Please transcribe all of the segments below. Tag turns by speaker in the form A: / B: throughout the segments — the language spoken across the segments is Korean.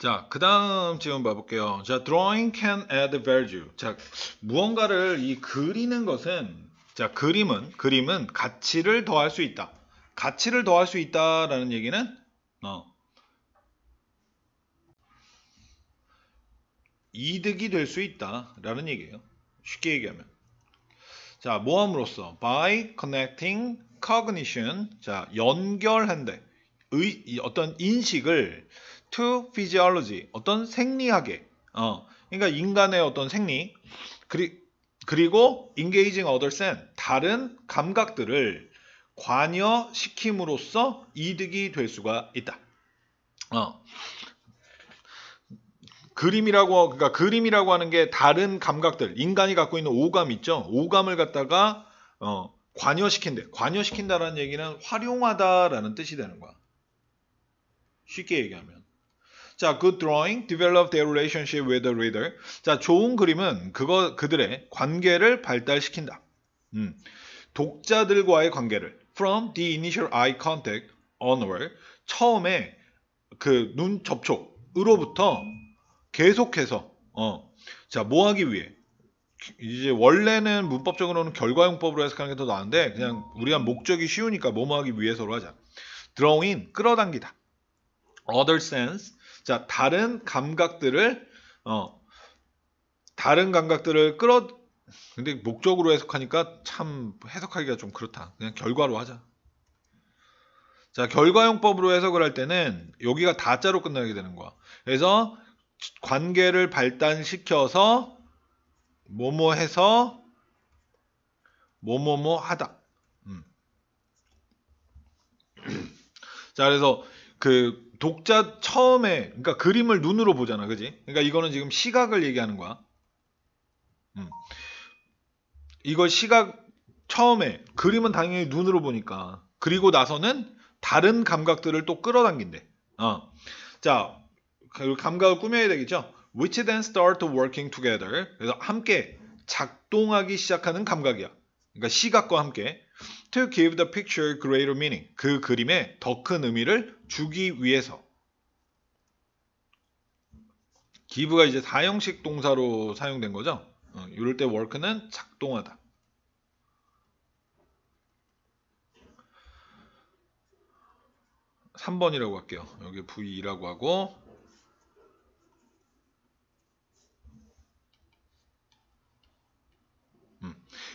A: 자, 그 다음 질문 봐볼게요. 자, drawing can add value. 자, 무언가를 이 그리는 것은, 자, 그림은, 그림은 가치를 더할 수 있다. 가치를 더할 수 있다라는 얘기는, 어, 이득이 될 수 있다라는 얘기예요. 쉽게 얘기하면. 자, 모함으로써, by connecting cognition. 자, 연결한대 의, 어떤 인식을 to physiology 어떤 생리학에 어 그러니까 인간의 어떤 생리 그리, 그리고 engaging others and 다른 감각들을 관여시킴으로써 이득이 될 수가 있다. 어. 그림이라고 그러니까 그림이라고 하는 게 다른 감각들 인간이 갖고 있는 오감 있죠 오감을 갖다가 어, 관여시킨대 관여시킨다라는 얘기는 활용하다라는 뜻이 되는 거야 쉽게 얘기하면 자, good drawing develop their relationship with the reader. 자, 좋은 그림은 그거 그들의 관계를 발달시킨다. 음, 독자들과의 관계를 from the initial eye contact onward 처음에 그 눈 접촉으로부터 계속해서 어, 자, 뭐 하기 위해 이제 원래는 문법적으로는 결과용법으로 해석하는 게 더 나은데 그냥 우리가 목적이 쉬우니까 뭐뭐 하기 위해서로 하자. drawing 끌어당기다. other sense 자, 다른 감각들을 어 다른 감각들을 끌어 근데 목적으로 해석하니까 참 해석하기가 좀 그렇다. 그냥 결과로 하자. 자, 결과용법으로 해석을 할 때는 여기가 다자로 끝나게 되는 거야. 그래서 관계를 발단시켜서 뭐뭐 해서 뭐뭐뭐 하다. 음. 자, 그래서 그 독자 처음에 그러니까 그림을 눈으로 보잖아, 그지? 그러니까 이거는 지금 시각을 얘기하는 거야. 음. 이거 시각 처음에 그림은 당연히 눈으로 보니까 그리고 나서는 다른 감각들을 또 끌어당긴대. 어. 자, 그 감각을 꾸며야 되겠죠. Which then start working together. 그래서 함께 작동하기 시작하는 감각이야. 그러니까 시각과 함께 To give the picture greater meaning. 그 그림에 더 큰 의미를 주기 위해서. give가 이제 사형식 동사로 사용된 거죠. 어, 이럴 때 work는 작동하다. 3번이라고 할게요. 여기 v 라고 하고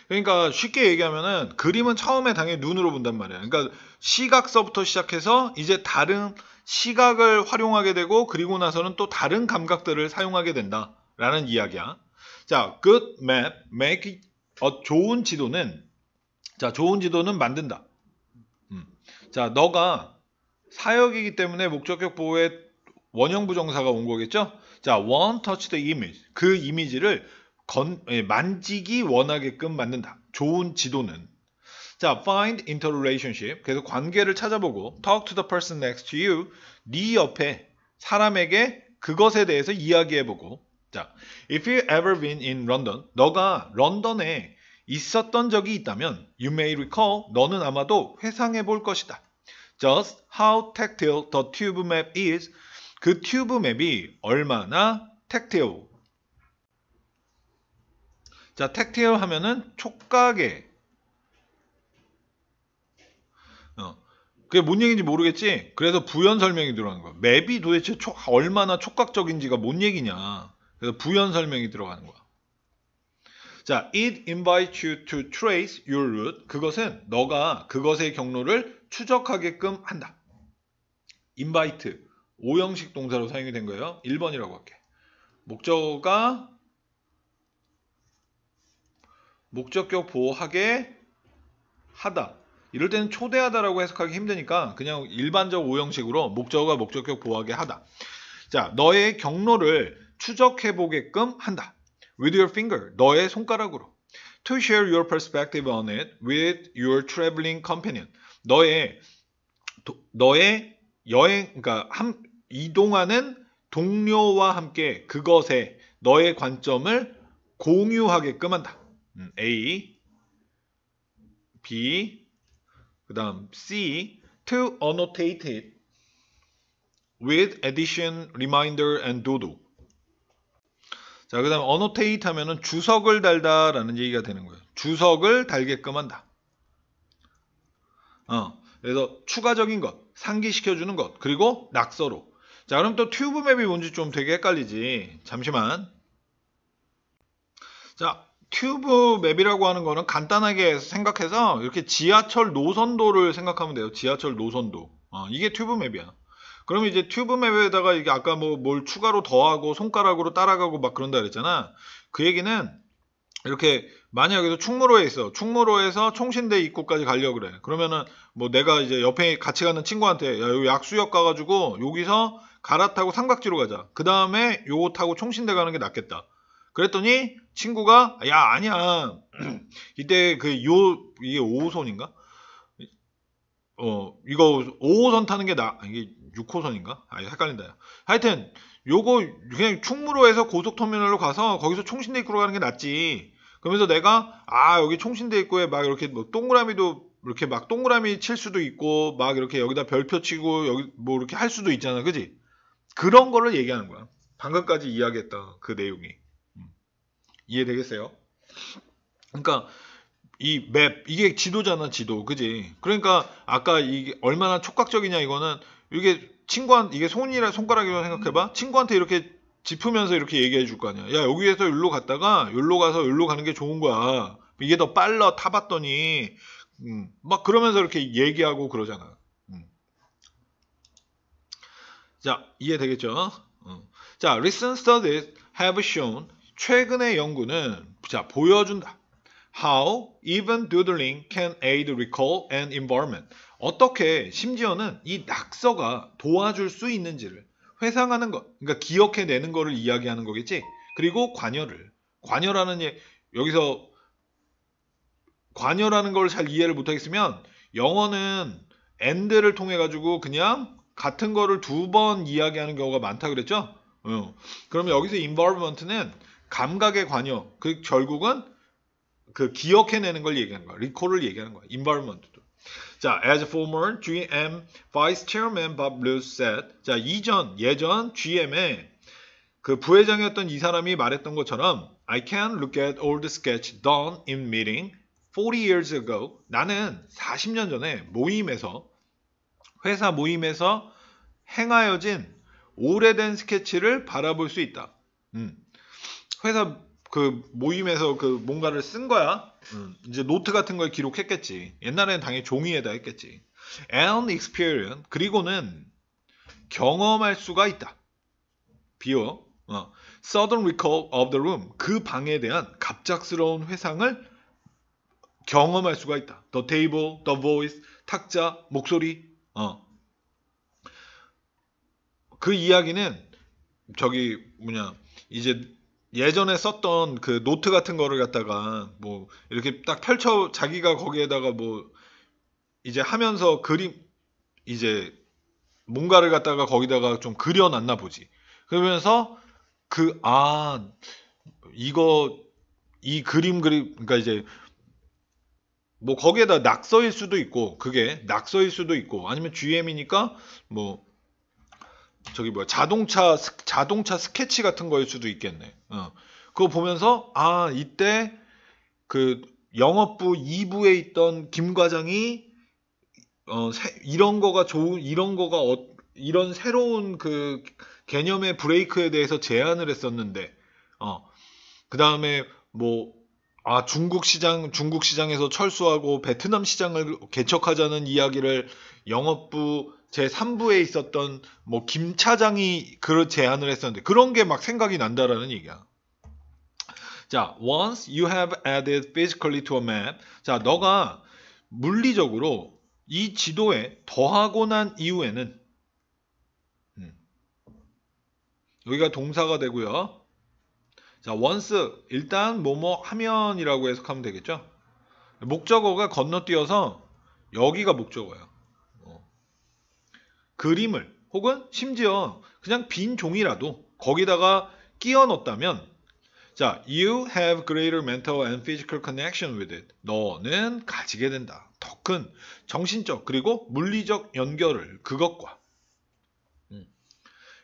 A: 그러니까 쉽게 얘기하면은 그림은 처음에 당연히 눈으로 본단 말이야. 그러니까 시각서부터 시작해서 이제 다른 시각을 활용하게 되고 그리고 나서는 또 다른 감각들을 사용하게 된다라는 이야기야. 자, good map, make 어, 좋은 지도는 자, 좋은 지도는 만든다. 음. 자, 너가 사역이기 때문에 목적격 보호에 원형 부정사가 온 거겠죠? 자, one touch the image. 그 이미지를 건, 만지기 원하게끔 만든다. 좋은 지도는 자, find interrelationship. 그래서 관계를 찾아보고 talk to the person next to you. 네 옆에 사람에게 그것에 대해서 이야기해보고 자, if you ever been in London. 너가 런던에 있었던 적이 있다면 you may recall. 너는 아마도 회상해 볼 것이다. just how tactile the tube map is. 그 튜브 맵이 얼마나 tactile 자, 택어 하면은 촉각에 어, 그게 뭔 얘기인지 모르겠지? 그래서 부연 설명이 들어가는 거야. 맵이 도대체 촉, 얼마나 촉각적인지가 뭔 얘기냐. 그래서 부연 설명이 들어가는 거야. 자, it invites you to trace your route. 그것은 너가 그것의 경로를 추적하게끔 한다. invite. 오형식 동사로 사용이 된 거예요. 1번이라고 할게. 목적어가 목적격 보호하게 하다. 이럴 때는 초대하다라고 해석하기 힘드니까 그냥 일반적 오형식으로 목적어가 목적격 보호하게 하다. 자, 너의 경로를 추적해 보게끔 한다. With your finger, 너의 손가락으로. To share your perspective on it with your traveling companion. 너의 도, 너의 여행 그러니까 함, 이동하는 동료와 함께 그것에 너의 관점을 공유하게끔 한다. 음, A, B, 그 다음 C to annotate it with addition, reminder, and dodo 자, 그 다음 annotate 하면은 주석을 달다 라는 얘기가 되는 거예요. 주석을 달게끔 한다. 어, 그래서 추가적인 것, 상기시켜주는 것, 그리고 낙서로. 자, 그럼 또 튜브 맵이 뭔지 좀 되게 헷갈리지. 잠시만. 자, 튜브 맵이라고 하는 거는 간단하게 생각해서 이렇게 지하철 노선도를 생각하면 돼요. 지하철 노선도. 어, 이게 튜브 맵이야. 그러면 이제 튜브 맵에다가 이게 아까 뭐 뭘 추가로 더하고 손가락으로 따라가고 막 그런다 그랬잖아. 그 얘기는 이렇게 만약 여기서 충무로에 있어. 충무로에서 총신대 입구까지 가려고 그래. 그러면은 뭐 내가 이제 옆에 같이 가는 친구한테 야, 여기 약수역 가가지고 여기서 갈아타고 삼각지로 가자. 그 다음에 요거 타고 총신대 가는 게 낫겠다. 그랬더니 친구가 야 아니야 이때 그 요 이게 5호선인가 어 이거 5호선 타는 게 나 이게 6호선인가 아 헷갈린다 하여튼 요거 그냥 충무로 에서 고속터미널로 가서 거기서 총신대 입구로 가는 게 낫지 그러면서 내가 아 여기 총신대 입구에 막 이렇게 뭐 동그라미도 이렇게 막 동그라미 칠 수도 있고 막 이렇게 여기다 별표 치고 여기 뭐 이렇게 할 수도 있잖아 그지 그런 거를 얘기하는 거야 방금까지 이야기했던 그 내용이 이해되겠어요? 그러니까 이 맵, 이게 지도잖아, 지도. 그지? 그러니까 아까 이게 얼마나 촉각적이냐 이거는 이게 친구한 이게 손이라 손가락이라고 생각해 봐. 음. 친구한테 이렇게 짚으면서 이렇게 얘기해 줄 거 아니야. 야, 여기에서 여로 갔다가 여로 가서 여로 가는 게 좋은 거야. 이게 더 빨라 타봤더니 음, 막 그러면서 이렇게 얘기하고 그러잖아. 음. 자, 이해되겠죠? 어. 자, recent studies have shown 최근의 연구는 자 보여준다. How even doodling can aid recall and environment. 어떻게 심지어는 이 낙서가 도와줄 수 있는지를 회상하는 것, 그러니까 기억해내는 것을 이야기하는 거겠지. 그리고 관여를 관여라는 예, 여기서 관여라는 걸 잘 이해를 못하겠으면 영어는 and를 통해 가지고 그냥 같은 거를 두 번 이야기하는 경우가 많다 그랬죠. 어. 그면 여기서 involvement는 감각의 관여, 그 결국은 그 기억해내는 걸 얘기하는 거야. 리콜을 얘기하는 거야. e n v i r n m e n 도 자, as former GM Vice Chairman Bob Luce said, 자, 이전, 예전 GM의 그 부회장이었던 이 사람이 말했던 것처럼 I can look at old sketch done in meeting 40 years ago. 나는 40년 전에 모임에서 회사 모임에서 행하여진 오래된 스케치를 바라볼 수 있다. 음. 회사 그 모임에서 그 뭔가를 쓴 거야. 음, 이제 노트 같은 걸 기록했겠지. 옛날에는 당연히 종이에다 했겠지. An d experience 그리고는 경험할 수가 있다. 비어. 어. Sudden recall of the room 그 방에 대한 갑작스러운 회상을 경험할 수가 있다. The table, the voice, 탁자, 목소리. 어. 그 이야기는 저기 뭐냐 이제 예전에 썼던 그 노트 같은 거를 갖다가 뭐 이렇게 딱 펼쳐 자기가 거기에다가 뭐 이제 하면서 그림 이제 뭔가를 갖다가 거기다가 좀 그려놨나 보지. 그러면서 그 아 이거 이 그림 그림 그러니까 이제 뭐 거기에다 낙서일 수도 있고 그게 낙서일 수도 있고 아니면 GM이니까 뭐 저기 뭐야 자동차 스, 자동차 스케치 같은 거일 수도 있겠네. 어. 그거 보면서 아 이때 그 영업부 2부에 있던 김 과장이 어 세, 이런 거가 좋은 이런 거가 어, 이런 새로운 그 개념의 브레이크에 대해서 제안을 했었는데 어 그다음에 뭐 아 중국 시장 중국 시장에서 철수하고 베트남 시장을 개척하자는 이야기를 영업부 제 3부에 있었던 뭐 김 차장이 그런 제안을 했었는데 그런 게 막 생각이 난다라는 얘기야. 자, once you have added physically to a map. 자, 너가 물리적으로 이 지도에 더하고 난 이후에는 음, 여기가 동사가 되고요. 자, once 일단 뭐 뭐 하면이라고 해석하면 되겠죠. 목적어가 건너뛰어서 여기가 목적어예요. 그림을 혹은 심지어 그냥 빈 종이라도 거기다가 끼워 넣었다면 자, you have greater mental and physical connection with it. 너는 가지게 된다. 더 큰 정신적 그리고 물리적 연결을 그것과 음.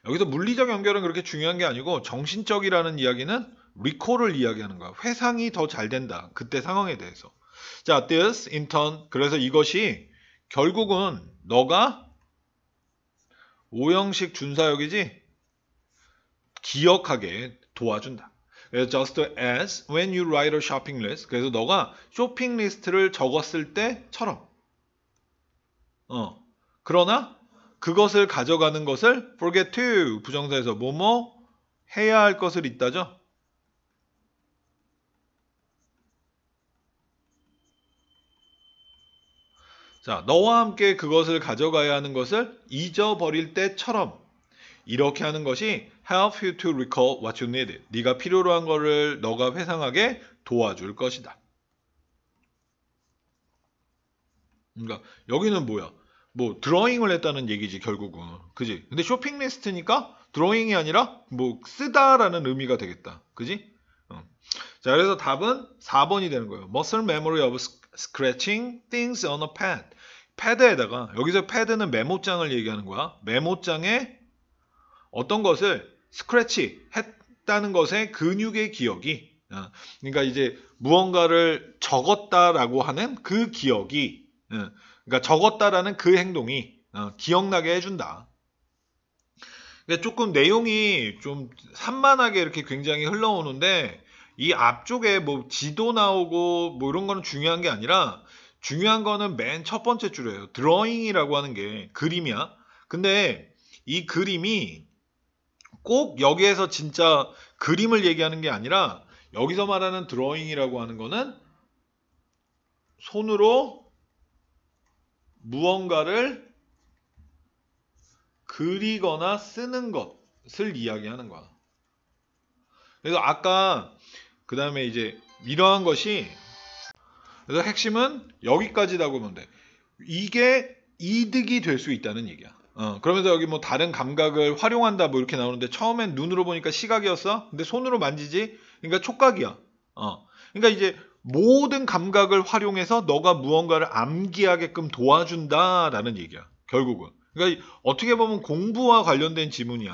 A: 여기서 물리적 연결은 그렇게 중요한 게 아니고 정신적이라는 이야기는 리콜을 이야기하는 거야. 회상이 더 잘 된다. 그때 상황에 대해서. 자, this in turn. 그래서 이것이 결국은 너가 오형식 준사역이지 기억하게 도와준다. 그래서 just as when you write a shopping list 그래서 너가 쇼핑 리스트를 적었을 때처럼 어 그러나 그것을 가져가는 것을 forget to 부정사에서 뭐뭐 해야 할 것을 있다죠. 자, 너와 함께 그것을 가져가야 하는 것을 잊어버릴 때처럼 이렇게 하는 것이 help you to recall what you needed. 네가 필요로 한 거를 너가 회상하게 도와줄 것이다. 그러니까 여기는 뭐야? 뭐 드로잉을 했다는 얘기지 결국은. 그지? 근데 쇼핑 리스트니까 드로잉이 아니라 뭐 쓰다라는 의미가 되겠다. 그지? 어. 자, 그래서 답은 4번이 되는 거예요. Muscle memory of scratching things on a pad. 패드에다가 여기서 패드는 메모장을 얘기하는 거야. 메모장에 어떤 것을 스크래치 했다는 것에 근육의 기억이 어, 그러니까 이제 무언가를 적었다라고 하는 그 기억이 어, 그러니까 적었다라는 그 행동이 어, 기억나게 해준다. 근데 조금 내용이 좀 산만하게 이렇게 굉장히 흘러오는데 이 앞쪽에 뭐 지도 나오고 뭐 이런 거는 중요한 게 아니라 중요한 거는 맨 첫 번째 줄이에요. 드로잉이라고 하는 게 그림이야. 근데 이 그림이 꼭 여기에서 진짜 그림을 얘기하는 게 아니라 여기서 말하는 드로잉이라고 하는 거는 손으로 무언가를 그리거나 쓰는 것을 이야기하는 거야. 그래서 아까 그 다음에 이제 이러한 것이 그래서 핵심은 여기까지라고 보면 돼. 이게 이득이 될 수 있다는 얘기야. 어, 그러면서 여기 뭐 다른 감각을 활용한다 뭐 이렇게 나오는데 처음엔 눈으로 보니까 시각이었어. 근데 손으로 만지지. 그러니까 촉각이야. 어. 그러니까 이제 모든 감각을 활용해서 너가 무언가를 암기하게끔 도와준다라는 얘기야. 결국은. 그러니까 어떻게 보면 공부와 관련된 지문이야.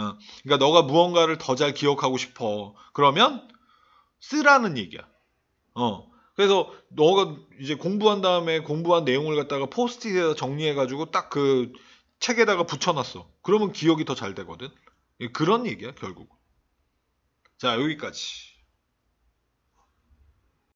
A: 어. 그러니까 너가 무언가를 더 잘 기억하고 싶어. 그러면 쓰라는 얘기야. 어. 그래서 너가 이제 공부한 다음에 공부한 내용을 갖다가 포스트잇에다 정리해가지고 딱 그 책에다가 붙여놨어. 그러면 기억이 더 잘 되거든. 그런 얘기야 결국. 자 여기까지.